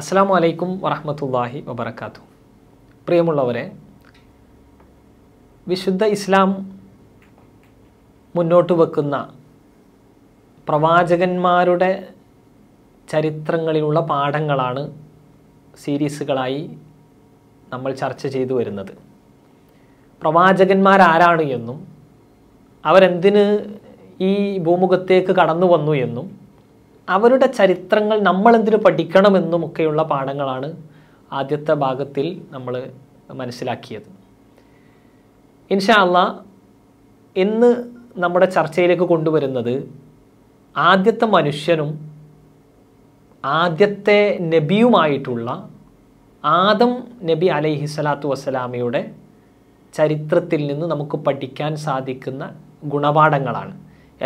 അസ്സാം വലൈക്കും വറഹമത്തല്ലാഹി വബർക്കാത്തു പ്രിയമുള്ളവരെ വിശുദ്ധ ഇസ്ലാം മുന്നോട്ട് വെക്കുന്ന പ്രവാചകന്മാരുടെ ചരിത്രങ്ങളിലുള്ള പാഠങ്ങളാണ് സീരീസുകളായി നമ്മൾ ചർച്ച ചെയ്തു വരുന്നത് പ്രവാചകന്മാരാരാണ് എന്നും അവരെന്തിന് ഈ ഭൂമുഖത്തേക്ക് കടന്നു വന്നു എന്നും അവരുടെ ചരിത്രങ്ങൾ നമ്മൾ എന്തിനു പഠിക്കണമെന്നുമൊക്കെയുള്ള പാഠങ്ങളാണ് ആദ്യത്തെ ഭാഗത്തിൽ നമ്മൾ മനസ്സിലാക്കിയത് ഇൻഷാല്ല ഇന്ന് നമ്മുടെ ചർച്ചയിലേക്ക് കൊണ്ടുവരുന്നത് ആദ്യത്തെ മനുഷ്യനും ആദ്യത്തെ നബിയുമായിട്ടുള്ള ആദം നബി അലൈഹി സ്വലാത്തു വസ്സലാമയുടെ ചരിത്രത്തിൽ നിന്ന് നമുക്ക് പഠിക്കാൻ സാധിക്കുന്ന ഗുണപാഠങ്ങളാണ്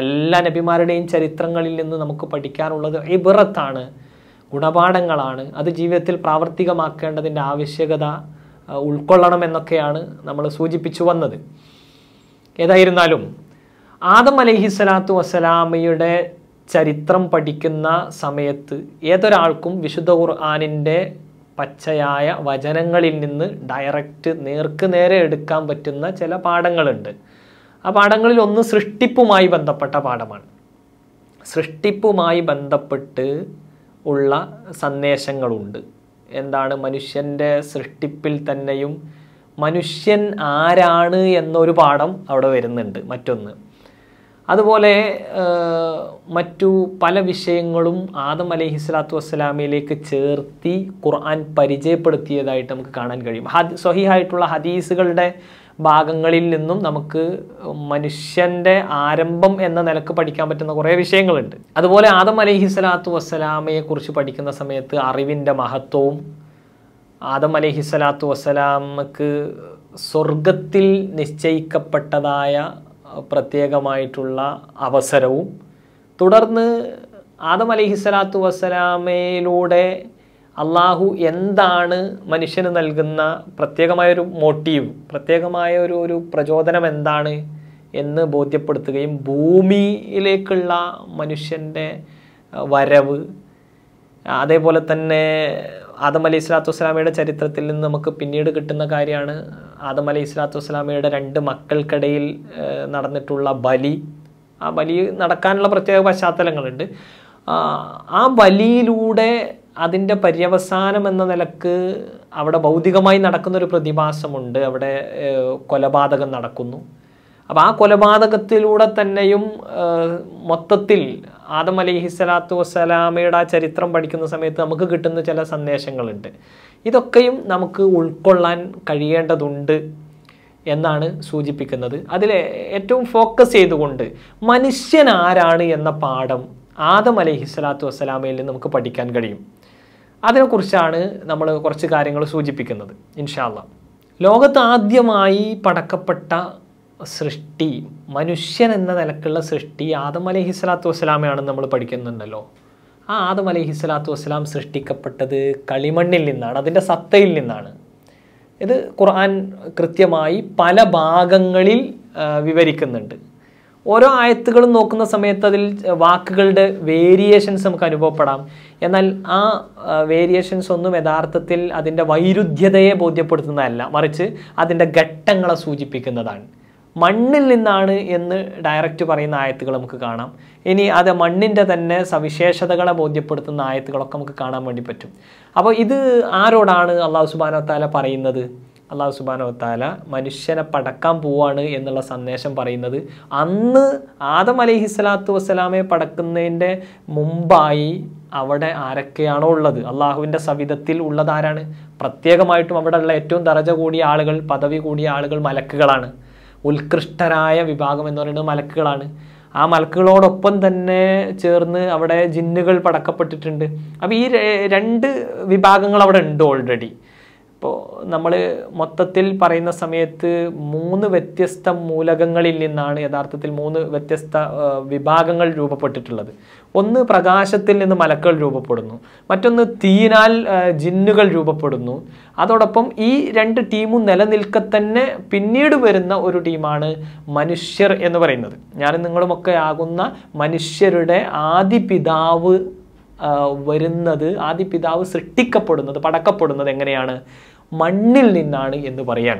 എല്ലാ നബിമാരുടെയും ചരിത്രങ്ങളിൽ നിന്ന് നമുക്ക് പഠിക്കാനുള്ളത് ഇബിറത്താണ് ഗുണപാഠങ്ങളാണ് അത് ജീവിതത്തിൽ പ്രാവർത്തികമാക്കേണ്ടതിൻ്റെ ആവശ്യകത ഉൾക്കൊള്ളണമെന്നൊക്കെയാണ് നമ്മൾ സൂചിപ്പിച്ചു വന്നത് ഏതായിരുന്നാലും ആദം അലഹി സ്വലാത്തു വസ്സലാമയുടെ ചരിത്രം പഠിക്കുന്ന സമയത്ത് ഏതൊരാൾക്കും വിശുദ്ധ ഖുർആാനിൻ്റെ പച്ചയായ വചനങ്ങളിൽ നിന്ന് ഡയറക്റ്റ് നേർക്ക് നേരെ എടുക്കാൻ പറ്റുന്ന ചില പാഠങ്ങളുണ്ട് ആ പാഠങ്ങളിൽ ഒന്ന് സൃഷ്ടിപ്പുമായി ബന്ധപ്പെട്ട പാഠമാണ് സൃഷ്ടിപ്പുമായി ബന്ധപ്പെട്ട് ഉള്ള സന്ദേശങ്ങളുണ്ട് എന്താണ് മനുഷ്യൻ്റെ സൃഷ്ടിപ്പിൽ തന്നെയും മനുഷ്യൻ ആരാണ് എന്നൊരു പാഠം അവിടെ വരുന്നുണ്ട് മറ്റൊന്ന് അതുപോലെ മറ്റു പല വിഷയങ്ങളും ആദം അലൈഹി സ്വലാത്തു വസ്സലാമിയിലേക്ക് ചേർത്തി ഖുർആൻ പരിചയപ്പെടുത്തിയതായിട്ട് നമുക്ക് കാണാൻ കഴിയും ഹദ് സ്വഹിഹായിട്ടുള്ള ഹദീസുകളുടെ ഭാഗങ്ങളിൽ നിന്നും നമുക്ക് മനുഷ്യൻ്റെ ആരംഭം എന്ന നിലക്ക് പഠിക്കാൻ പറ്റുന്ന കുറേ വിഷയങ്ങളുണ്ട് അതുപോലെ ആദം അലഹി സ്വലാത്തു വസ്സലാമയെക്കുറിച്ച് പഠിക്കുന്ന സമയത്ത് അറിവിൻ്റെ മഹത്വവും ആദം അലഹി സ്വലാത്തു വസ്സലാമക്ക് സ്വർഗത്തിൽ നിശ്ചയിക്കപ്പെട്ടതായ പ്രത്യേകമായിട്ടുള്ള അവസരവും തുടർന്ന് ആദം അലഹി സ്വലാത്തു വസ്സലാമയിലൂടെ അള്ളാഹു എന്താണ് മനുഷ്യന് നൽകുന്ന പ്രത്യേകമായൊരു മോട്ടീവ് പ്രത്യേകമായ ഒരു ഒരു പ്രചോദനം എന്താണ് എന്ന് ബോധ്യപ്പെടുത്തുകയും ഭൂമിയിലേക്കുള്ള മനുഷ്യൻ്റെ വരവ് അതേപോലെ തന്നെ ആദം അലൈഹി സ്വലാത്തു വസ്സലാമയുടെ ചരിത്രത്തിൽ നിന്ന് നമുക്ക് പിന്നീട് കിട്ടുന്ന കാര്യമാണ് ആദം അലൈഹി സ്വലാത്തു വസ്സലാമയുടെ രണ്ട് മക്കൾക്കിടയിൽ നടന്നിട്ടുള്ള ബലി ആ ബലി നടക്കാനുള്ള പ്രത്യേക പശ്ചാത്തലങ്ങളുണ്ട് ആ ബലിയിലൂടെ അതിൻ്റെ പര്യവസാനം എന്ന നിലക്ക് അവിടെ ഭൗതികമായി നടക്കുന്നൊരു പ്രതിഭാസമുണ്ട് അവിടെ കൊലപാതകം നടക്കുന്നു അപ്പോൾ ആ കൊലപാതകത്തിലൂടെ തന്നെയും മൊത്തത്തിൽ ആദം അലിഹിസ്സലാത്തു വസ്സലാമയുടെ ആ ചരിത്രം പഠിക്കുന്ന സമയത്ത് നമുക്ക് കിട്ടുന്ന ചില സന്ദേശങ്ങളുണ്ട് ഇതൊക്കെയും നമുക്ക് ഉൾക്കൊള്ളാൻ കഴിയേണ്ടതുണ്ട് എന്നാണ് സൂചിപ്പിക്കുന്നത് അതിൽ ഏറ്റവും ഫോക്കസ് ചെയ്തുകൊണ്ട് മനുഷ്യൻ ആരാണ് എന്ന പാഠം ആദം അലൈഹി സ്വലാത്തു വസ്സലാമയിൽ നിന്ന് നമുക്ക് പഠിക്കാൻ കഴിയും അതിനെക്കുറിച്ചാണ് നമ്മൾ കുറച്ച് കാര്യങ്ങൾ സൂചിപ്പിക്കുന്നത് ഇൻഷാല്ല ലോകത്ത് ആദ്യമായി പടക്കപ്പെട്ട സൃഷ്ടി മനുഷ്യൻ എന്ന നിലക്കുള്ള സൃഷ്ടി ആദം അലൈഹി സ്വലാത്തു വസ്സലാമയാണെന്ന് നമ്മൾ പഠിക്കുന്നുണ്ടല്ലോ ആ ആദം അലൈഹി സ്വലാത്തു വസ്സലാം സൃഷ്ടിക്കപ്പെട്ടത് കളിമണ്ണിൽ നിന്നാണ് അതിൻ്റെ സത്തയിൽ നിന്നാണ് ഇത് ഖുർആൻ കൃത്യമായി പല ഭാഗങ്ങളിൽ വിവരിക്കുന്നുണ്ട് ഓരോ ആയത്തുകളും നോക്കുന്ന സമയത്ത് അതിൽ വാക്കുകളുടെ വേരിയേഷൻസ് നമുക്ക് അനുഭവപ്പെടാം എന്നാൽ ആ വേരിയേഷൻസ് ഒന്നും യഥാർത്ഥത്തിൽ അതിൻ്റെ വൈരുദ്ധ്യതയെ ബോധ്യപ്പെടുത്തുന്നതല്ല മറിച്ച് അതിൻ്റെ ഘട്ടങ്ങളെ സൂചിപ്പിക്കുന്നതാണ് മണ്ണിൽ നിന്നാണ് എന്ന് ഡയറക്റ്റ് പറയുന്ന ആയത്തുകൾ നമുക്ക് കാണാം ഇനി അത് മണ്ണിൻ്റെ തന്നെ സവിശേഷതകളെ ബോധ്യപ്പെടുത്തുന്ന ആയത്തുകളൊക്കെ നമുക്ക് കാണാൻ വേണ്ടി പറ്റും അപ്പോൾ ഇത് ആരോടാണ് അള്ളാഹു സുബാനോ താല പറയുന്നത് അള്ളാഹു സുബാനവത്താല മനുഷ്യനെ പടക്കാൻ പോവാണ് എന്നുള്ള സന്ദേശം പറയുന്നത് അന്ന് ആദം അലൈഹി സ്വലാത്തു വസ്സലാമെ പടക്കുന്നതിൻ്റെ മുമ്പായി അവിടെ ആരൊക്കെയാണോ ഉള്ളത് അള്ളാഹുവിൻ്റെ സവിധത്തിൽ ഉള്ളതാരാണ് പ്രത്യേകമായിട്ടും അവിടെ ഉള്ള ഏറ്റവും ദറജ കൂടിയ ആളുകൾ പദവി കൂടിയ ആളുകൾ മലക്കുകളാണ് ഉത്കൃഷ്ടരായ വിഭാഗം എന്ന് പറയുന്നത് മലക്കുകളാണ് ആ മലക്കുകളോടൊപ്പം തന്നെ ചേർന്ന് അവിടെ ജിന്നുകൾ പടക്കപ്പെട്ടിട്ടുണ്ട് അപ്പോൾ ഈ രണ്ട് വിഭാഗങ്ങൾ അവിടെ ഉണ്ട് ഓൾറെഡി ഇപ്പോൾ നമ്മൾ മൊത്തത്തിൽ പറയുന്ന സമയത്ത് മൂന്ന് വ്യത്യസ്ത മൂലകങ്ങളിൽ നിന്നാണ് യഥാർത്ഥത്തിൽ മൂന്ന് വ്യത്യസ്ത വിഭാഗങ്ങൾ രൂപപ്പെട്ടിട്ടുള്ളത് ഒന്ന് പ്രകാശത്തിൽ നിന്ന് മലക്കൾ രൂപപ്പെടുന്നു മറ്റൊന്ന് തീയിനാൽ ജിന്നുകൾ രൂപപ്പെടുന്നു അതോടൊപ്പം ഈ രണ്ട് ടീമും നിലനിൽക്കെ തന്നെ പിന്നീട് വരുന്ന ഒരു ടീമാണ് മനുഷ്യർ എന്ന് പറയുന്നത് ഞാൻ നിങ്ങളുമൊക്കെ ആകുന്ന മനുഷ്യരുടെ ആദി പിതാവ് വരുന്നത് ആദ്യ പിതാവ് സൃഷ്ടിക്കപ്പെടുന്നത് പടക്കപ്പെടുന്നത് എങ്ങനെയാണ് മണ്ണിൽ നിന്നാണ് എന്ന് പറയാൻ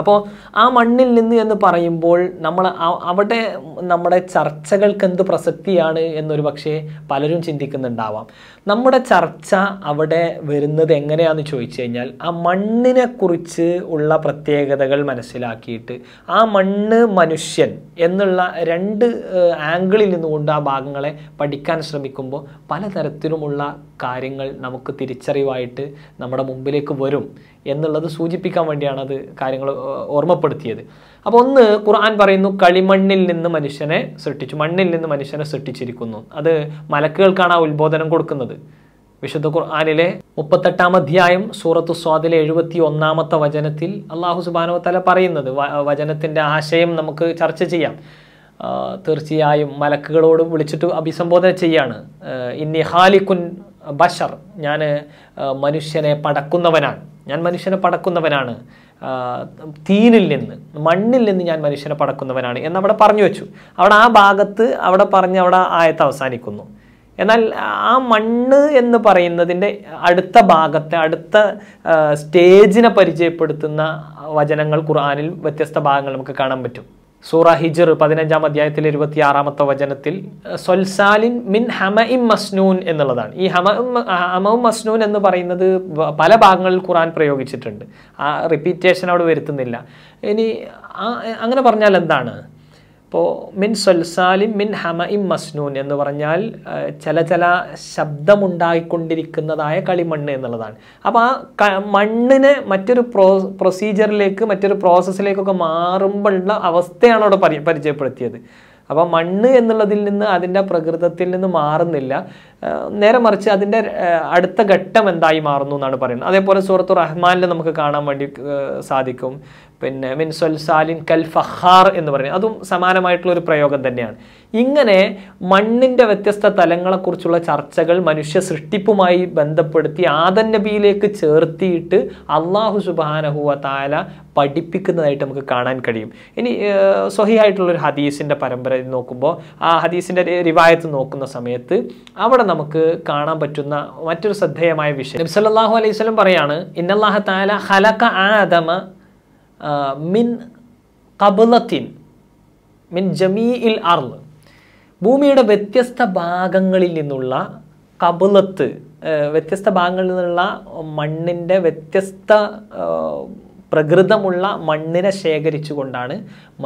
അപ്പോൾ ആ മണ്ണിൽ നിന്ന് എന്ന് പറയുമ്പോൾ നമ്മൾ അവിടെ നമ്മുടെ ചർച്ചകൾക്ക് എന്ത് പ്രസക്തിയാണ് എന്നൊരു പക്ഷേ പലരും ചിന്തിക്കുന്നുണ്ടാവാം നമ്മുടെ ചർച്ച അവിടെ വരുന്നത് എങ്ങനെയാണെന്ന് ചോദിച്ചു കഴിഞ്ഞാൽ ആ മണ്ണിനെ കുറിച്ച് ഉള്ള പ്രത്യേകതകൾ മനസ്സിലാക്കിയിട്ട് ആ മണ്ണ് മനുഷ്യൻ എന്നുള്ള രണ്ട് ആംഗിളിൽ നിന്നുകൊണ്ട് ആ ഭാഗങ്ങളെ പഠിക്കാൻ ശ്രമിക്കുമ്പോൾ പലതരത്തിലുമുള്ള കാര്യങ്ങൾ നമുക്ക് തിരിച്ചറിവായിട്ട് നമ്മുടെ മുമ്പിലേക്ക് വരും എന്നുള്ളത് സൂചിപ്പിക്കാൻ വേണ്ടിയാണ് അത് കാര്യങ്ങൾ ഓർമ്മപ്പെടുത്തിയത് അപ്പോൾ ഒന്ന് ഖുർആൻ പറയുന്നു കളിമണ്ണിൽ നിന്ന് മനുഷ്യനെ സൃഷ്ടിച്ചു മണ്ണിൽ നിന്ന് മനുഷ്യനെ സൃഷ്ടിച്ചിരിക്കുന്നു അത് മലക്കുകൾക്കാണ് ആ ഉത്ബോധനം കൊടുക്കുന്നത് വിശുദ്ധ ഖുർആാനിലെ മുപ്പത്തെട്ടാം അധ്യായം സൂറത്തു സ്വാദിലെ എഴുപത്തി ഒന്നാമത്തെ വചനത്തിൽ അള്ളാഹു സുബാനോത്തല പറയുന്നത് വചനത്തിൻ്റെ ആശയം നമുക്ക് ചർച്ച ചെയ്യാം തീർച്ചയായും മലക്കുകളോട് വിളിച്ചിട്ട് അഭിസംബോധന ചെയ്യാണ് ഇന്നി ഹാലിക്കുൻ ബഷർ ഞാൻ മനുഷ്യനെ പടക്കുന്നവനാണ് ഞാൻ മനുഷ്യനെ പടക്കുന്നവനാണ് തീനിൽ നിന്ന് മണ്ണിൽ നിന്ന് ഞാൻ മനുഷ്യനെ പടക്കുന്നവനാണ് എന്നവിടെ പറഞ്ഞു വെച്ചു അവിടെ ആ ഭാഗത്ത് അവിടെ പറഞ്ഞ് അവിടെ ആയത്ത് അവസാനിക്കുന്നു എന്നാൽ ആ മണ്ണ് എന്ന് പറയുന്നതിൻ്റെ അടുത്ത ഭാഗത്തെ അടുത്ത സ്റ്റേജിനെ പരിചയപ്പെടുത്തുന്ന വചനങ്ങൾ ഖുർആാനിൽ വ്യത്യസ്ത ഭാഗങ്ങൾ നമുക്ക് കാണാൻ പറ്റും സൂറ ഹിജർ പതിനഞ്ചാം അധ്യായത്തിൽ ഇരുപത്തിയാറാമത്തെ വചനത്തിൽ സൊൽസാലിൻ മിൻ ഹമ ഇം മസ്നൂൻ എന്നുള്ളതാണ് ഈ ഹമ ഹമവും മസ്നൂൻ എന്ന് പറയുന്നത് പല ഭാഗങ്ങളിൽ ഖുറാൻ പ്രയോഗിച്ചിട്ടുണ്ട് ആ റിപ്പീറ്റേഷൻ അവിടെ വരുത്തുന്നില്ല ഇനി അങ്ങനെ പറഞ്ഞാൽ എന്താണ് അപ്പോൾ മിൻ സൊൽസാലിം മിൻ ഹമ ഇം മസ്നൂൻ എന്ന് പറഞ്ഞാൽ ചില ചില ശബ്ദമുണ്ടായിക്കൊണ്ടിരിക്കുന്നതായ കളിമണ്ണ് എന്നുള്ളതാണ് അപ്പോൾ ആ മണ്ണിനെ മറ്റൊരു പ്രോ പ്രൊസീജിയറിലേക്ക് മറ്റൊരു പ്രോസസ്സിലേക്കൊക്കെ മാറുമ്പോഴുള്ള അവസ്ഥയാണ് അവിടെ പരി പരിചയപ്പെടുത്തിയത് അപ്പോൾ മണ്ണ് എന്നുള്ളതിൽ നിന്ന് അതിൻ്റെ പ്രകൃതത്തിൽ നിന്ന് മാറുന്നില്ല നേരെ മറിച്ച് അതിൻ്റെ അടുത്ത ഘട്ടം എന്തായി മാറുന്നു എന്നാണ് പറയുന്നത് അതേപോലെ സൂറത്തു റഹ്മാനിൽ നമുക്ക് കാണാൻ വേണ്ടി സാധിക്കും പിന്നെ മിൻസൽ സാലിൻ കൽ ഫഹാർ എന്ന് പറയുന്നത് അതും സമാനമായിട്ടുള്ള ഒരു പ്രയോഗം തന്നെയാണ് ഇങ്ങനെ മണ്ണിൻ്റെ വ്യത്യസ്ത തലങ്ങളെക്കുറിച്ചുള്ള ചർച്ചകൾ മനുഷ്യ സൃഷ്ടിപ്പുമായി ബന്ധപ്പെടുത്തി ആദന്നബിയിലേക്ക് നബിയിലേക്ക് ചേർത്തിയിട്ട് അള്ളാഹു സുബാനഹുവ താല പഠിപ്പിക്കുന്നതായിട്ട് നമുക്ക് കാണാൻ കഴിയും ഇനി സൊഹിയായിട്ടുള്ളൊരു ഹദീസിൻ്റെ പരമ്പര നോക്കുമ്പോൾ ആ ഹദീസിൻ്റെ റിവായത്ത് നോക്കുന്ന സമയത്ത് അവിടെ നമുക്ക് കാണാൻ പറ്റുന്ന മറ്റൊരു ശ്രദ്ധേയമായ വിഷയം നബ്സല്ലാഹു അലൈഹി സ്വലം പറയാണ് ഇന്നല്ലാഹ താല ഹലക്ക ആദമ മിൻ കബുലത്തിൻ മിൻ ജമീ ഇൽ അർള് ഭൂമിയുടെ വ്യത്യസ്ത ഭാഗങ്ങളിൽ നിന്നുള്ള കബുലത്ത് വ്യത്യസ്ത ഭാഗങ്ങളിൽ നിന്നുള്ള മണ്ണിൻ്റെ വ്യത്യസ്ത പ്രകൃതമുള്ള മണ്ണിനെ കൊണ്ടാണ്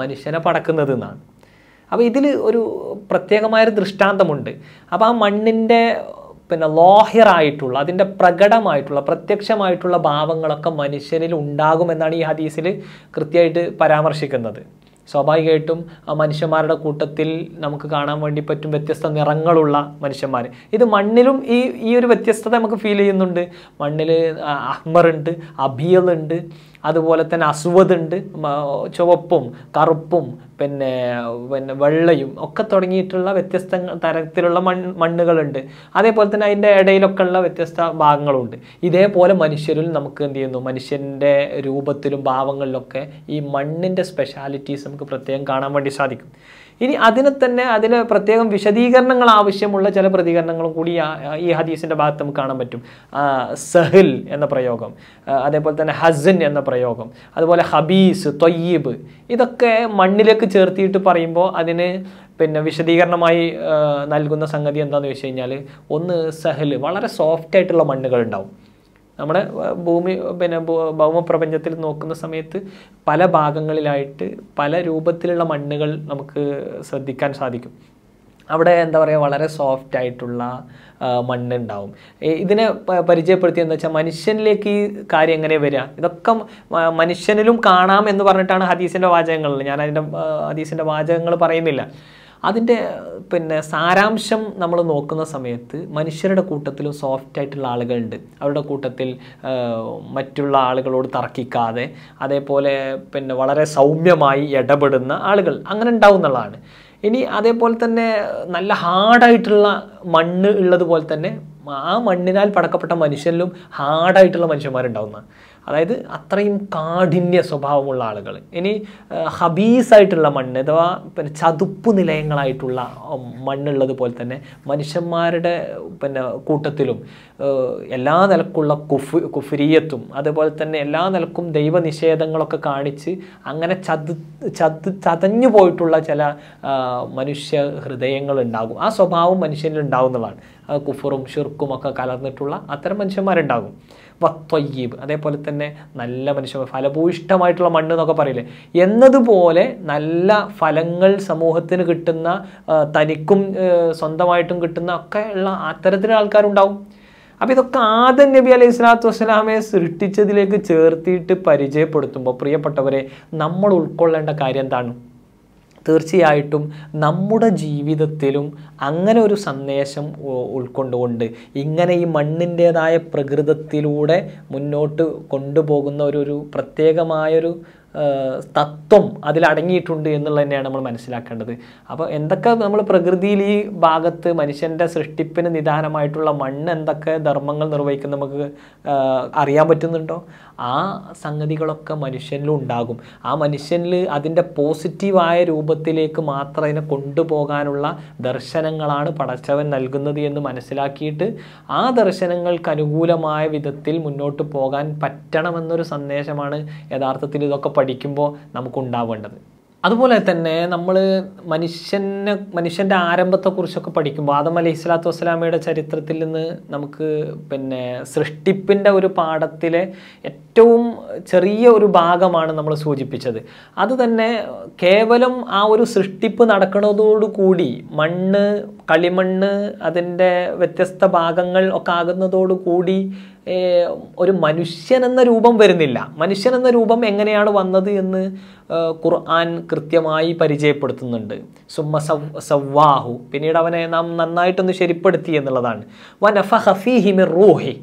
മനുഷ്യനെ പടക്കുന്നത് എന്നാണ് അപ്പോൾ ഇതിൽ ഒരു പ്രത്യേകമായൊരു ദൃഷ്ടാന്തമുണ്ട് അപ്പോൾ ആ മണ്ണിൻ്റെ പിന്നെ ലോഹ്യറായിട്ടുള്ള അതിൻ്റെ പ്രകടമായിട്ടുള്ള പ്രത്യക്ഷമായിട്ടുള്ള ഭാവങ്ങളൊക്കെ മനുഷ്യനിൽ ഉണ്ടാകുമെന്നാണ് ഈ ഹദീസിൽ കൃത്യമായിട്ട് പരാമർശിക്കുന്നത് സ്വാഭാവികമായിട്ടും മനുഷ്യന്മാരുടെ കൂട്ടത്തിൽ നമുക്ക് കാണാൻ വേണ്ടി പറ്റും വ്യത്യസ്ത നിറങ്ങളുള്ള മനുഷ്യന്മാർ ഇത് മണ്ണിലും ഈ ഈ ഒരു വ്യത്യസ്തത നമുക്ക് ഫീൽ ചെയ്യുന്നുണ്ട് മണ്ണിൽ അഹ്മറുണ്ട് അഭിയലുണ്ട് അതുപോലെ തന്നെ അസുവതുണ്ട് ഉണ്ട് ചുവപ്പും കറുപ്പും പിന്നെ പിന്നെ വെള്ളയും ഒക്കെ തുടങ്ങിയിട്ടുള്ള വ്യത്യസ്ത തരത്തിലുള്ള മണ്ണ് മണ്ണുകളുണ്ട് അതേപോലെ തന്നെ അതിൻ്റെ ഇടയിലൊക്കെ ഉള്ള വ്യത്യസ്ത ഭാഗങ്ങളുണ്ട് ഇതേപോലെ മനുഷ്യരിൽ നമുക്ക് എന്ത് ചെയ്യുന്നു മനുഷ്യൻ്റെ രൂപത്തിലും ഭാവങ്ങളിലൊക്കെ ഈ മണ്ണിൻ്റെ സ്പെഷ്യാലിറ്റീസ് നമുക്ക് പ്രത്യേകം കാണാൻ വേണ്ടി സാധിക്കും ഇനി അതിനെ തന്നെ അതിന് പ്രത്യേകം വിശദീകരണങ്ങൾ ആവശ്യമുള്ള ചില പ്രതികരണങ്ങളും കൂടി ഈ ഹദീസിൻ്റെ ഭാഗത്ത് നമുക്ക് കാണാൻ പറ്റും സഹിൽ എന്ന പ്രയോഗം അതേപോലെ തന്നെ ഹസൻ എന്ന പ്രയോഗം അതുപോലെ ഹബീസ് തൊയ്യീബ് ഇതൊക്കെ മണ്ണിലേക്ക് ചേർത്തിയിട്ട് പറയുമ്പോൾ അതിന് പിന്നെ വിശദീകരണമായി നൽകുന്ന സംഗതി എന്താണെന്ന് വെച്ച് കഴിഞ്ഞാൽ ഒന്ന് സഹൽ വളരെ സോഫ്റ്റ് ആയിട്ടുള്ള മണ്ണുകൾ ഉണ്ടാവും നമ്മുടെ ഭൂമി പിന്നെ ഭൗമപ്രപഞ്ചത്തിൽ നോക്കുന്ന സമയത്ത് പല ഭാഗങ്ങളിലായിട്ട് പല രൂപത്തിലുള്ള മണ്ണുകൾ നമുക്ക് ശ്രദ്ധിക്കാൻ സാധിക്കും അവിടെ എന്താ പറയുക വളരെ സോഫ്റ്റ് ആയിട്ടുള്ള മണ്ണുണ്ടാവും ഇതിനെ പരിചയപ്പെടുത്തിയെന്ന് വെച്ചാൽ മനുഷ്യനിലേക്ക് ഈ കാര്യം എങ്ങനെ വരിക ഇതൊക്കെ മനുഷ്യനിലും കാണാം എന്ന് പറഞ്ഞിട്ടാണ് ഹദീസിൻ്റെ വാചകങ്ങളിൽ ഞാൻ അതിൻ്റെ ഹദീസിൻ്റെ വാചകങ്ങൾ പറയുന്നില്ല അതിൻ്റെ പിന്നെ സാരാംശം നമ്മൾ നോക്കുന്ന സമയത്ത് മനുഷ്യരുടെ കൂട്ടത്തിലും സോഫ്റ്റ് ആയിട്ടുള്ള ആളുകളുണ്ട് അവരുടെ കൂട്ടത്തിൽ മറ്റുള്ള ആളുകളോട് തർക്കിക്കാതെ അതേപോലെ പിന്നെ വളരെ സൗമ്യമായി ഇടപെടുന്ന ആളുകൾ അങ്ങനെ ഉണ്ടാവും എന്നുള്ളതാണ് ഇനി അതേപോലെ തന്നെ നല്ല ഹാർഡായിട്ടുള്ള മണ്ണ് ഉള്ളതുപോലെ തന്നെ ആ മണ്ണിനാൽ പടക്കപ്പെട്ട മനുഷ്യരിലും ഹാർഡായിട്ടുള്ള മനുഷ്യന്മാരുണ്ടാവുന്ന അതായത് അത്രയും കാഠിന്യ സ്വഭാവമുള്ള ആളുകൾ ഇനി ഹബീസായിട്ടുള്ള മണ്ണ് അഥവാ പിന്നെ ചതുപ്പ് നിലയങ്ങളായിട്ടുള്ള മണ്ണുള്ളത് പോലെ തന്നെ മനുഷ്യന്മാരുടെ പിന്നെ കൂട്ടത്തിലും എല്ലാ നിലക്കുള്ള കുഫ് കുഫരിയത്തും അതുപോലെ തന്നെ എല്ലാ നിലക്കും ദൈവനിഷേധങ്ങളൊക്കെ കാണിച്ച് അങ്ങനെ ചതു ചതു ചതഞ്ഞു പോയിട്ടുള്ള ചില മനുഷ്യ ഹൃദയങ്ങൾ ഉണ്ടാകും ആ സ്വഭാവം മനുഷ്യനിൽ ഉണ്ടാകുന്നതാണ് കുഫറും ഷിർക്കും ഒക്കെ കലർന്നിട്ടുള്ള അത്തരം മനുഷ്യന്മാരുണ്ടാകും വത്വയ്യീബ് അതേപോലെ തന്നെ നല്ല മനുഷ്യ ഫലഭൂയിഷ്ടമായിട്ടുള്ള മണ്ണ് എന്നൊക്കെ പറയില്ലേ എന്നതുപോലെ നല്ല ഫലങ്ങൾ സമൂഹത്തിന് കിട്ടുന്ന തനിക്കും സ്വന്തമായിട്ടും കിട്ടുന്ന ഒക്കെ ഉള്ള അത്തരത്തിലെ ആൾക്കാരുണ്ടാവും അപ്പോൾ ഇതൊക്കെ ആദം നബി അലൈഹി സ്വലാത്തു വസ്സലാമയെ സൃഷ്ടിച്ചതിലേക്ക് ചേർത്തിയിട്ട് പരിചയപ്പെടുത്തുമ്പോൾ പ്രിയപ്പെട്ടവരെ നമ്മൾ ഉൾക്കൊള്ളേണ്ട കാര്യം എന്താണ് തീർച്ചയായിട്ടും നമ്മുടെ ജീവിതത്തിലും അങ്ങനെ ഒരു സന്ദേശം ഉൾക്കൊണ്ടുകൊണ്ട് ഇങ്ങനെ ഈ മണ്ണിൻ്റെതായ പ്രകൃതത്തിലൂടെ മുന്നോട്ട് കൊണ്ടുപോകുന്ന ഒരു ഒരു പ്രത്യേകമായൊരു തത്വം അതിലടങ്ങിയിട്ടുണ്ട് എന്നുള്ളത് തന്നെയാണ് നമ്മൾ മനസ്സിലാക്കേണ്ടത് അപ്പോൾ എന്തൊക്കെ നമ്മൾ പ്രകൃതിയിൽ ഈ ഭാഗത്ത് മനുഷ്യൻ്റെ സൃഷ്ടിപ്പിന് നിദാനമായിട്ടുള്ള മണ്ണ് എന്തൊക്കെ ധർമ്മങ്ങൾ നിർവഹിക്കുന്ന നമുക്ക് അറിയാൻ പറ്റുന്നുണ്ടോ ആ സംഗതികളൊക്കെ മനുഷ്യനിലും ഉണ്ടാകും ആ മനുഷ്യനിൽ അതിൻ്റെ പോസിറ്റീവായ രൂപത്തിലേക്ക് മാത്രം അതിനെ കൊണ്ടുപോകാനുള്ള ദർശനങ്ങളാണ് പടച്ചവൻ നൽകുന്നത് എന്ന് മനസ്സിലാക്കിയിട്ട് ആ ദർശനങ്ങൾക്ക് അനുകൂലമായ വിധത്തിൽ മുന്നോട്ട് പോകാൻ പറ്റണമെന്നൊരു സന്ദേശമാണ് യഥാർത്ഥത്തിൽ ഇതൊക്കെ പഠിക്കുമ്പോൾ നമുക്കുണ്ടാവേണ്ടത് അതുപോലെ തന്നെ നമ്മൾ മനുഷ്യനെ മനുഷ്യൻ്റെ ആരംഭത്തെക്കുറിച്ചൊക്കെ പഠിക്കുമ്പോൾ ആദം അലൈഹി സ്വലാത്തു വസ്സലാമയുടെ ചരിത്രത്തിൽ നിന്ന് നമുക്ക് പിന്നെ സൃഷ്ടിപ്പിൻ്റെ ഒരു പാഠത്തിലെ ഏറ്റവും ചെറിയ ഒരു ഭാഗമാണ് നമ്മൾ സൂചിപ്പിച്ചത് അത് തന്നെ കേവലം ആ ഒരു സൃഷ്ടിപ്പ് നടക്കുന്നതോടുകൂടി മണ്ണ് കളിമണ്ണ് അതിൻ്റെ വ്യത്യസ്ത ഭാഗങ്ങൾ ഒക്കെ ആകുന്നതോടുകൂടി ഒരു മനുഷ്യൻ എന്ന രൂപം വരുന്നില്ല മനുഷ്യൻ എന്ന രൂപം എങ്ങനെയാണ് വന്നത് എന്ന് ഖുർആൻ കൃത്യമായി പരിചയപ്പെടുത്തുന്നുണ്ട് സുമ്മ സവ്വാഹു പിന്നീട് അവനെ നാം നന്നായിട്ടൊന്ന് ശരിപ്പെടുത്തി എന്നുള്ളതാണ് വ നഫ ഹഫി ഹിമിർ റൂഹി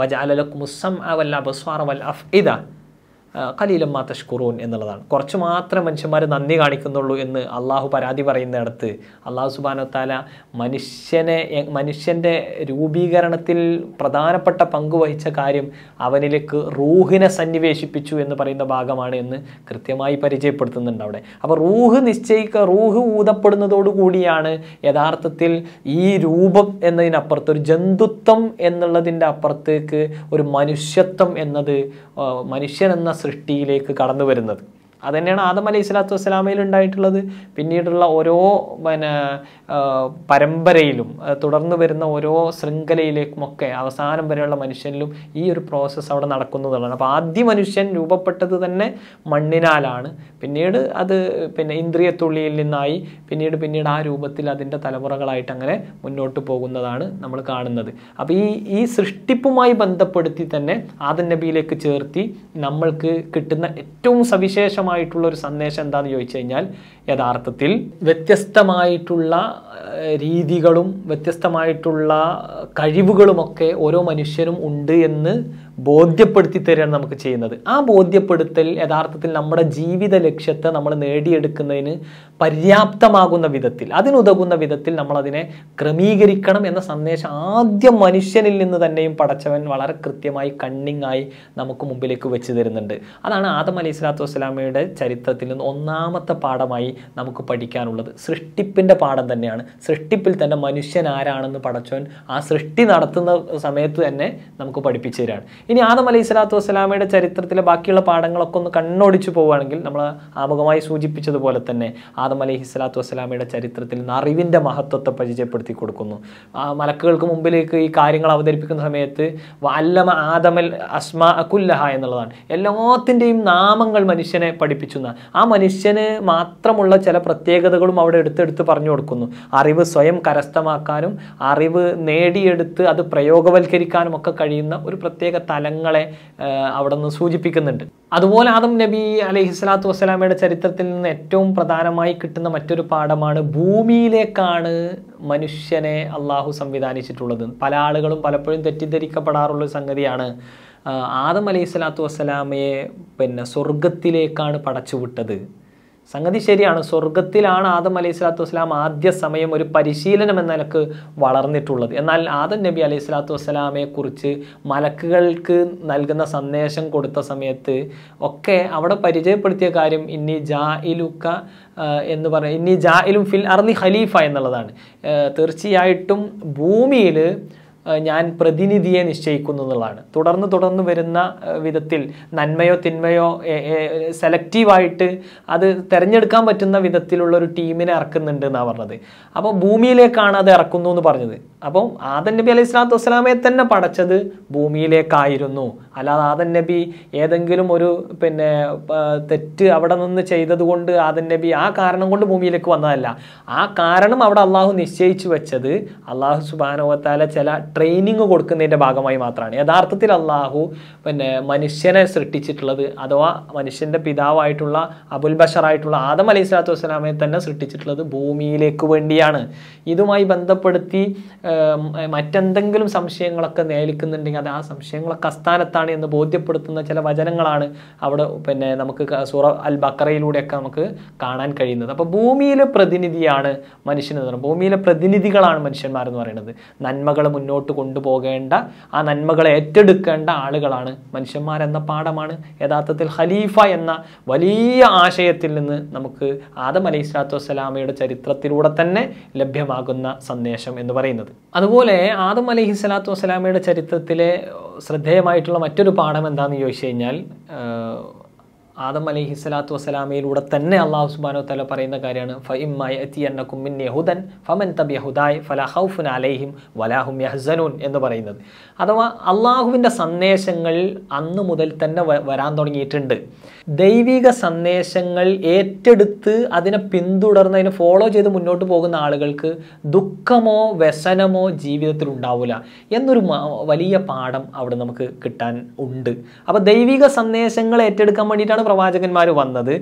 വജാലുസം അവൽ അബ്സ്വാർ അബസ്വാറ വൽ അഫ് ഇതാ മാ തഷ്കുറൂൻ എന്നുള്ളതാണ് കുറച്ച് മാത്രം മനുഷ്യന്മാർ നന്ദി കാണിക്കുന്നുള്ളൂ എന്ന് അള്ളാഹു പരാതി പറയുന്നിടത്ത് അള്ളാഹു സുബാനത്താല മനുഷ്യനെ മനുഷ്യൻ്റെ രൂപീകരണത്തിൽ പ്രധാനപ്പെട്ട പങ്ക് വഹിച്ച കാര്യം അവനിലേക്ക് റൂഹിനെ സന്നിവേശിപ്പിച്ചു എന്ന് പറയുന്ന ഭാഗമാണ് എന്ന് കൃത്യമായി പരിചയപ്പെടുത്തുന്നുണ്ട് അവിടെ അപ്പോൾ റൂഹ് നിശ്ചയിക്ക റൂഹ് ഊതപ്പെടുന്നതോടുകൂടിയാണ് യഥാർത്ഥത്തിൽ ഈ രൂപം എന്നതിനപ്പുറത്ത് ഒരു ജന്തുത്വം എന്നുള്ളതിൻ്റെ അപ്പുറത്തേക്ക് ഒരു മനുഷ്യത്വം എന്നത് മനുഷ്യൻ എന്ന സൃഷ്ടിയിലേക്ക് കടന്നു വരുന്നത് തന്നെയാണ് ആദം അലൈഹി സ്വലാത്തു വസ്സലാമയിൽ ഉണ്ടായിട്ടുള്ളത് പിന്നീടുള്ള ഓരോ പിന്നെ പരമ്പരയിലും തുടർന്ന് വരുന്ന ഓരോ ശൃംഖലയിലേക്കുമൊക്കെ അവസാനം വരെയുള്ള മനുഷ്യനിലും ഈ ഒരു പ്രോസസ്സ് അവിടെ നടക്കുന്നതാണ് അപ്പോൾ ആദ്യ മനുഷ്യൻ രൂപപ്പെട്ടത് തന്നെ മണ്ണിനാലാണ് പിന്നീട് അത് പിന്നെ ഇന്ദ്രിയത്തുള്ളിയിൽ നിന്നായി പിന്നീട് പിന്നീട് ആ രൂപത്തിൽ അതിൻ്റെ തലമുറകളായിട്ട് അങ്ങനെ മുന്നോട്ട് പോകുന്നതാണ് നമ്മൾ കാണുന്നത് അപ്പോൾ ഈ ഈ സൃഷ്ടിപ്പുമായി ബന്ധപ്പെടുത്തി തന്നെ ആദം നബിയിലേക്ക് ചേർത്തി നമ്മൾക്ക് കിട്ടുന്ന ഏറ്റവും സവിശേഷം വ്യത്യസ്തമായിട്ടുള്ള ഒരു സന്ദേശം എന്താണെന്ന് ചോദിച്ചു കഴിഞ്ഞാൽ യഥാർത്ഥത്തിൽ വ്യത്യസ്തമായിട്ടുള്ള രീതികളും വ്യത്യസ്തമായിട്ടുള്ള കഴിവുകളുമൊക്കെ ഓരോ മനുഷ്യനും ഉണ്ട് എന്ന് ബോധ്യപ്പെടുത്തി തരികയാണ് നമുക്ക് ചെയ്യുന്നത് ആ ബോധ്യപ്പെടുത്തൽ യഥാർത്ഥത്തിൽ നമ്മുടെ ജീവിത ലക്ഷ്യത്തെ നമ്മൾ നേടിയെടുക്കുന്നതിന് പര്യാപ്തമാകുന്ന വിധത്തിൽ അതിനുതകുന്ന വിധത്തിൽ നമ്മൾ അതിനെ ക്രമീകരിക്കണം എന്ന സന്ദേശം ആദ്യം മനുഷ്യനിൽ നിന്ന് തന്നെയും പടച്ചവൻ വളരെ കൃത്യമായി കണ്ണിങ്ങായി നമുക്ക് മുമ്പിലേക്ക് വെച്ച് തരുന്നുണ്ട് അതാണ് ആദം അലൈഹി സ്വലാത്തു വസ്സലാമയുടെ ചരിത്രത്തിൽ നിന്ന് ഒന്നാമത്തെ പാഠമായി നമുക്ക് പഠിക്കാനുള്ളത് സൃഷ്ടിപ്പിൻ്റെ പാഠം തന്നെയാണ് സൃഷ്ടിപ്പിൽ തന്നെ മനുഷ്യൻ ആരാണെന്ന് പടച്ചവൻ ആ സൃഷ്ടി നടത്തുന്ന സമയത്ത് തന്നെ നമുക്ക് പഠിപ്പിച്ചു തരാണ് ഇനി ആദം അലൈഹി സ്വലാത്തു വസ്സലാമയുടെ ചരിത്രത്തിലെ ബാക്കിയുള്ള പാഠങ്ങളൊക്കെ ഒന്ന് കണ്ണോടിച്ചു പോവുകയാണെങ്കിൽ നമ്മൾ ആമുഖമായി സൂചിപ്പിച്ചതുപോലെ തന്നെ ആദം അലൈഹി സ്വലാത്തു വസ്സലാമയുടെ ചരിത്രത്തിൽ നിന്ന് അറിവിൻ്റെ മഹത്വത്തെ പരിചയപ്പെടുത്തി കൊടുക്കുന്നു ആ മലക്കുകൾക്ക് മുമ്പിലേക്ക് ഈ കാര്യങ്ങൾ അവതരിപ്പിക്കുന്ന സമയത്ത് വല്ലമ ആദമൽ അസ്മ അക്കുല്ലഹ എന്നുള്ളതാണ് എല്ലാത്തിൻ്റെയും നാമങ്ങൾ മനുഷ്യനെ പഠിപ്പിച്ചുന്ന ആ മനുഷ്യന് മാത്രമുള്ള ചില പ്രത്യേകതകളും അവിടെ എടുത്തെടുത്ത് പറഞ്ഞു കൊടുക്കുന്നു അറിവ് സ്വയം കരസ്ഥമാക്കാനും അറിവ് നേടിയെടുത്ത് അത് പ്രയോഗവൽക്കരിക്കാനും ഒക്കെ കഴിയുന്ന ഒരു പ്രത്യേക തലങ്ങളെ അവിടെ നിന്ന് സൂചിപ്പിക്കുന്നുണ്ട് അതുപോലെ ആദം നബി സ്വലാത്തു വസ്സലാമയുടെ ചരിത്രത്തിൽ നിന്ന് ഏറ്റവും പ്രധാനമായി കിട്ടുന്ന മറ്റൊരു പാഠമാണ് ഭൂമിയിലേക്കാണ് മനുഷ്യനെ അള്ളാഹു സംവിധാനിച്ചിട്ടുള്ളത് പല ആളുകളും പലപ്പോഴും തെറ്റിദ്ധരിക്കപ്പെടാറുള്ള സംഗതിയാണ് ആദം അലൈഹി സ്വലാത്തു വസ്സലാമയെ പിന്നെ സ്വർഗത്തിലേക്കാണ് പടച്ചുവിട്ടത് സംഗതി ശരിയാണ് സ്വർഗത്തിലാണ് ആദം അലൈഹി സ്വലാത്തു വസ്സലാം ആദ്യ സമയം ഒരു പരിശീലനം എന്ന നിലക്ക് വളർന്നിട്ടുള്ളത് എന്നാൽ ആദം നബി അലൈഹി സ്വലാത്തു വസ്സലാമയെക്കുറിച്ച് മലക്കുകൾക്ക് നൽകുന്ന സന്ദേശം കൊടുത്ത സമയത്ത് ഒക്കെ അവിടെ പരിചയപ്പെടുത്തിയ കാര്യം ഇനി ജാ ഇലുക്ക എന്ന് പറയുന്നത് ഇനി ഇലും ഫിൽ അർലി ഖലീഫ എന്നുള്ളതാണ് തീർച്ചയായിട്ടും ഭൂമിയിൽ ഞാൻ പ്രതിനിധിയെ നിശ്ചയിക്കുന്നു എന്നുള്ളതാണ് തുടർന്ന് തുടർന്ന് വരുന്ന വിധത്തിൽ നന്മയോ തിന്മയോ സെലക്റ്റീവായിട്ട് അത് തിരഞ്ഞെടുക്കാൻ പറ്റുന്ന വിധത്തിലുള്ള ഒരു ടീമിനെ ഇറക്കുന്നുണ്ട് എന്നാണ് പറഞ്ഞത് അപ്പോൾ ഭൂമിയിലേക്കാണ് അത് ഇറക്കുന്നു എന്ന് പറഞ്ഞത് അപ്പം ആദൻ നബി അലൈഹി സ്വലാത്തു വസ്സലാമയെ തന്നെ പടച്ചത് ഭൂമിയിലേക്കായിരുന്നു അല്ലാതെ ആദൻ നബി ഏതെങ്കിലും ഒരു പിന്നെ തെറ്റ് അവിടെ നിന്ന് ചെയ്തതുകൊണ്ട് ആദൻ നബി ആ കാരണം കൊണ്ട് ഭൂമിയിലേക്ക് വന്നതല്ല ആ കാരണം അവിടെ അള്ളാഹു നിശ്ചയിച്ചു വെച്ചത് അള്ളാഹു സുബാനോവത്താല ചില ട്രെയിനിങ് കൊടുക്കുന്നതിൻ്റെ ഭാഗമായി മാത്രമാണ് യഥാർത്ഥത്തിൽ അള്ളാഹു പിന്നെ മനുഷ്യനെ സൃഷ്ടിച്ചിട്ടുള്ളത് അഥവാ മനുഷ്യൻ്റെ പിതാവായിട്ടുള്ള അബുൽ ബഷറായിട്ടുള്ള ആദം അലൈഹി സ്വലാത്തു വസ്സലാമെ തന്നെ സൃഷ്ടിച്ചിട്ടുള്ളത് ഭൂമിയിലേക്ക് വേണ്ടിയാണ് ഇതുമായി ബന്ധപ്പെടുത്തി മറ്റെന്തെങ്കിലും സംശയങ്ങളൊക്കെ നേലിക്കുന്നുണ്ടെങ്കിൽ അത് ആ സംശയങ്ങളൊക്കെ അസ്ഥാനത്താണ് എന്ന് ബോധ്യപ്പെടുത്തുന്ന ചില വചനങ്ങളാണ് അവിടെ പിന്നെ നമുക്ക് സൂറ അൽ ബക്കറയിലൂടെയൊക്കെ നമുക്ക് കാണാൻ കഴിയുന്നത് അപ്പോൾ ഭൂമിയിലെ പ്രതിനിധിയാണ് മനുഷ്യൻ എന്ന് പറയുന്നത് ഭൂമിയിലെ പ്രതിനിധികളാണ് മനുഷ്യന്മാരെന്ന് പറയുന്നത് നന്മകൾ മുന്നോട്ട് മുന്നോട്ട് കൊണ്ടുപോകേണ്ട ആ നന്മകളെ ഏറ്റെടുക്കേണ്ട ആളുകളാണ് മനുഷ്യന്മാരെന്ന പാഠമാണ് യഥാർത്ഥത്തിൽ ഖലീഫ എന്ന വലിയ ആശയത്തിൽ നിന്ന് നമുക്ക് ആദം അലൈഹി സ്വലാത്തു വസ്സലാമയുടെ ചരിത്രത്തിലൂടെ തന്നെ ലഭ്യമാകുന്ന സന്ദേശം എന്ന് പറയുന്നത് അതുപോലെ ആദം അലൈഹി സ്വലാത്തു വസ്സലാമയുടെ ചരിത്രത്തിലെ ശ്രദ്ധേയമായിട്ടുള്ള മറ്റൊരു പാഠം എന്താണെന്ന് ചോദിച്ചു കഴിഞ്ഞാൽ ആദം അലൈഹി സ്വലാത്തു വസ്സലാമയിലൂടെ തന്നെ അള്ളാഹു സുബാനോ തല പറയുന്ന കാര്യമാണ് ഫഇമ്മായി എത്തി എന്ന കുമ്മിൻ യഹുദൻ ഫമൻ തബ് യഹുദായ് ഫല ഹൗഫുൻ അലൈഹിം വലാഹും യഹ്സനൂൻ എന്ന് പറയുന്നത് അഥവാ അള്ളാഹുവിൻ്റെ സന്ദേശങ്ങൾ അന്ന് മുതൽ തന്നെ വരാൻ തുടങ്ങിയിട്ടുണ്ട് ദൈവിക സന്ദേശങ്ങൾ ഏറ്റെടുത്ത് അതിനെ പിന്തുടർന്ന് അതിനെ ഫോളോ ചെയ്ത് മുന്നോട്ട് പോകുന്ന ആളുകൾക്ക് ദുഃഖമോ വ്യസനമോ ജീവിതത്തിൽ ഉണ്ടാവില്ല എന്നൊരു വലിയ പാഠം അവിടെ നമുക്ക് കിട്ടാൻ ഉണ്ട് അപ്പോൾ ദൈവിക സന്ദേശങ്ങൾ ഏറ്റെടുക്കാൻ വേണ്ടിയിട്ടാണ് പ്രവാചകന്മാർ വന്നത്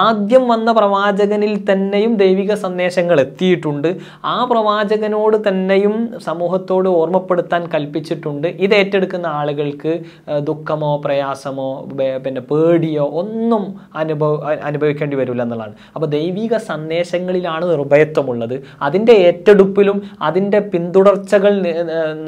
ആദ്യം വന്ന പ്രവാചകനിൽ തന്നെയും ദൈവിക സന്ദേശങ്ങൾ എത്തിയിട്ടുണ്ട് ആ പ്രവാചകനോട് തന്നെയും സമൂഹത്തോട് ഓർമ്മപ്പെടുത്താൻ കൽപ്പിച്ചിട്ടുണ്ട് ഇത് ഏറ്റെടുക്കുന്ന ആളുകൾക്ക് ദുഃഖമോ പ്രയാസമോ പിന്നെ പേടിയോ ഒന്നും അനുഭവ അനുഭവിക്കേണ്ടി വരില്ല എന്നുള്ളതാണ് അപ്പോൾ ദൈവിക സന്ദേശങ്ങളിലാണ് നിർഭയത്വമുള്ളത് അതിൻ്റെ ഏറ്റെടുപ്പിലും അതിൻ്റെ പിന്തുടർച്ചകൾ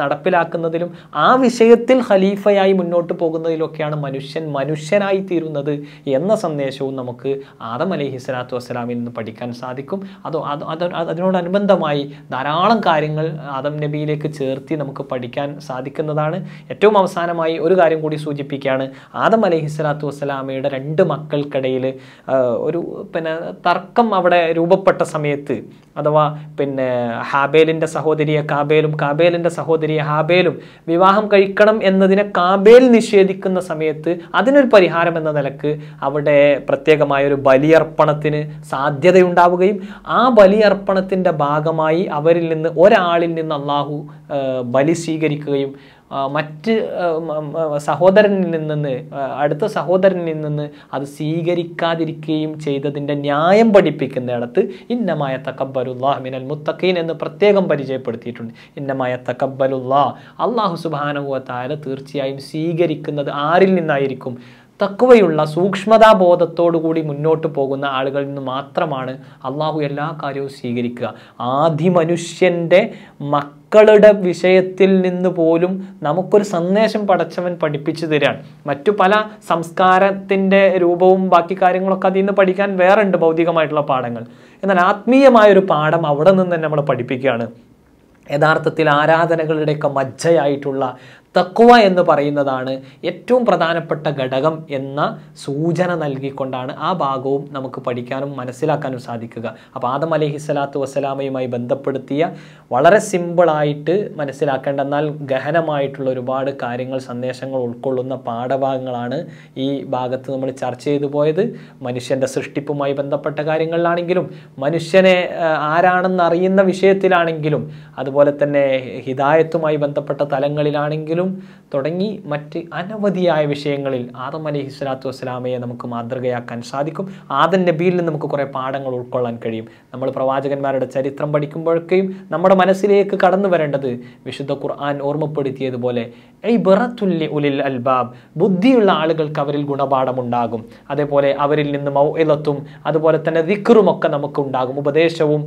നടപ്പിലാക്കുന്നതിലും ആ വിഷയത്തിൽ ഖലീഫയായി മുന്നോട്ട് പോകുന്നതിലൊക്കെയാണ് മനുഷ്യൻ മനുഷ്യനായി തീരുന്നത് എന്ന സന്ദേശവും നമുക്ക് ആദം അലി ഹിസ്ലാത്തു വസ്സലാമിൽ നിന്ന് പഠിക്കാൻ സാധിക്കും അതോ അത് അതിനോടനുബന്ധമായി ധാരാളം കാര്യങ്ങൾ ആദം നബിയിലേക്ക് ചേർത്തി നമുക്ക് പഠിക്കാൻ സാധിക്കുന്നതാണ് ഏറ്റവും അവസാനമായി ഒരു കാര്യം കൂടി സൂചിപ്പിക്കുകയാണ് ആദം അലി ഹിസ്ലാത്തു വസ്സലാമയുടെ രണ്ട് മക്കൾക്കിടയിൽ ഒരു പിന്നെ തർക്കം അവിടെ രൂപപ്പെട്ട സമയത്ത് അഥവാ പിന്നെ ഹാബേലിൻ്റെ സഹോദരിയെ കാബേലും കാബേലിൻ്റെ സഹോദരിയെ ഹാബേലും വിവാഹം കഴിക്കണം എന്നതിനെ കാബേൽ നിഷേധിക്കുന്ന സമയത്ത് അതിനൊരു പരിഹാരം എന്ന നിലക്ക് അവിടെ പ്രത്യേകമായ ഒരു ബലിയർപ്പണത്തിന് സാധ്യതയുണ്ടാവുകയും ആ ബലിയർപ്പണത്തിൻ്റെ ഭാഗമായി അവരിൽ നിന്ന് ഒരാളിൽ നിന്ന് അള്ളാഹു ബലി സ്വീകരിക്കുകയും മറ്റ് സഹോദരനിൽ നിന്ന് അടുത്ത സഹോദരനിൽ നിന്ന് അത് സ്വീകരിക്കാതിരിക്കുകയും ചെയ്തതിൻ്റെ ന്യായം പഠിപ്പിക്കുന്നിടത്ത് ഇന്നമായ തക്കബ്ബലുല്ലാ മിനൽ മുത്തഖീൻ എന്ന് പ്രത്യേകം പരിചയപ്പെടുത്തിയിട്ടുണ്ട് ഇന്നമായ തക്കബ്ബലുല്ലാ അള്ളാഹു സുബാനുഭവത്തായ തീർച്ചയായും സ്വീകരിക്കുന്നത് ആരിൽ നിന്നായിരിക്കും തക്കുവയുള്ള സൂക്ഷ്മതാബോധത്തോടുകൂടി മുന്നോട്ട് പോകുന്ന ആളുകളിൽ നിന്ന് മാത്രമാണ് അള്ളാഹു എല്ലാ കാര്യവും സ്വീകരിക്കുക മനുഷ്യൻ്റെ മക്കളുടെ വിഷയത്തിൽ നിന്ന് പോലും നമുക്കൊരു സന്ദേശം പഠിച്ചവൻ പഠിപ്പിച്ചു തരാൻ മറ്റു പല സംസ്കാരത്തിൻ്റെ രൂപവും ബാക്കി കാര്യങ്ങളൊക്കെ അതിൽ നിന്ന് പഠിക്കാൻ വേറെ ഉണ്ട് ഭൗതികമായിട്ടുള്ള പാഠങ്ങൾ എന്നാൽ ആത്മീയമായൊരു പാഠം അവിടെ നിന്ന് തന്നെ നമ്മൾ പഠിപ്പിക്കുകയാണ് യഥാർത്ഥത്തിൽ ആരാധനകളുടെയൊക്കെ മജ്ജയായിട്ടുള്ള തക്കുവ എന്ന് പറയുന്നതാണ് ഏറ്റവും പ്രധാനപ്പെട്ട ഘടകം എന്ന സൂചന നൽകിക്കൊണ്ടാണ് ആ ഭാഗവും നമുക്ക് പഠിക്കാനും മനസ്സിലാക്കാനും സാധിക്കുക അപ്പോൾ ആദം അലഹി സ്വലാത്തു വസ്സലാമയുമായി ബന്ധപ്പെടുത്തിയ വളരെ സിമ്പിളായിട്ട് മനസ്സിലാക്കേണ്ട എന്നാൽ ഗഹനമായിട്ടുള്ള ഒരുപാട് കാര്യങ്ങൾ സന്ദേശങ്ങൾ ഉൾക്കൊള്ളുന്ന പാഠഭാഗങ്ങളാണ് ഈ ഭാഗത്ത് നമ്മൾ ചർച്ച ചെയ്തു പോയത് മനുഷ്യൻ്റെ സൃഷ്ടിപ്പുമായി ബന്ധപ്പെട്ട കാര്യങ്ങളിലാണെങ്കിലും മനുഷ്യനെ ആരാണെന്ന് അറിയുന്ന വിഷയത്തിലാണെങ്കിലും അതുപോലെ തന്നെ ഹിദായത്തുമായി ബന്ധപ്പെട്ട തലങ്ങളിലാണെങ്കിലും മതത്തിലും തുടങ്ങി മറ്റ് അനവധിയായ വിഷയങ്ങളിൽ ആദം അലി ഹിസ്ലാത്തു വസ്സലാമയെ നമുക്ക് മാതൃകയാക്കാൻ സാധിക്കും ആദം നബിയിൽ നിന്ന് നമുക്ക് കുറേ പാഠങ്ങൾ ഉൾക്കൊള്ളാൻ കഴിയും നമ്മൾ പ്രവാചകന്മാരുടെ ചരിത്രം പഠിക്കുമ്പോഴൊക്കെയും നമ്മുടെ മനസ്സിലേക്ക് കടന്നു വരേണ്ടത് വിശുദ്ധ ഖുർആൻ ഓർമ്മപ്പെടുത്തിയതുപോലെ ഈ ഉലിൽ അൽബാബ് ബുദ്ധിയുള്ള ആളുകൾക്ക് അവരിൽ ഗുണപാഠമുണ്ടാകും അതേപോലെ അവരിൽ നിന്ന് മൗഇലത്തും അതുപോലെ തന്നെ ദിക്റുമൊക്കെ നമുക്കുണ്ടാകും ഉപദേശവും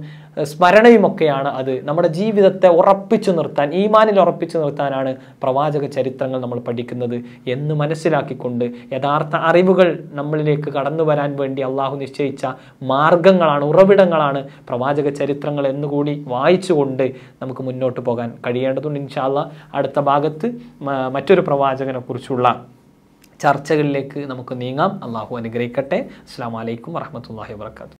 സ്മരണയുമൊക്കെയാണ് അത് നമ്മുടെ ജീവിതത്തെ ഉറപ്പിച്ചു നിർത്താൻ ഈമാനിൽ ഉറപ്പിച്ചു നിർത്താനാണ് പ്രവാചക ചരിത്രങ്ങൾ നമ്മൾ പഠിക്കുന്നത് എന്ന് മനസ്സിലാക്കിക്കൊണ്ട് യഥാർത്ഥ അറിവുകൾ നമ്മളിലേക്ക് കടന്നു വരാൻ വേണ്ടി അള്ളാഹു നിശ്ചയിച്ച മാർഗങ്ങളാണ് ഉറവിടങ്ങളാണ് പ്രവാചക ചരിത്രങ്ങൾ എന്നുകൂടി വായിച്ചുകൊണ്ട് നമുക്ക് മുന്നോട്ട് പോകാൻ കഴിയേണ്ടതുണ്ട് ഇൻഷാല്ല അടുത്ത ഭാഗത്ത് മറ്റൊരു കുറിച്ചുള്ള ചർച്ചകളിലേക്ക് നമുക്ക് നീങ്ങാം അള്ളാഹു അനുഗ്രഹിക്കട്ടെ അസ്സാം വലൈക്കും വറഹമത്തല്ലാഹി വാത്തു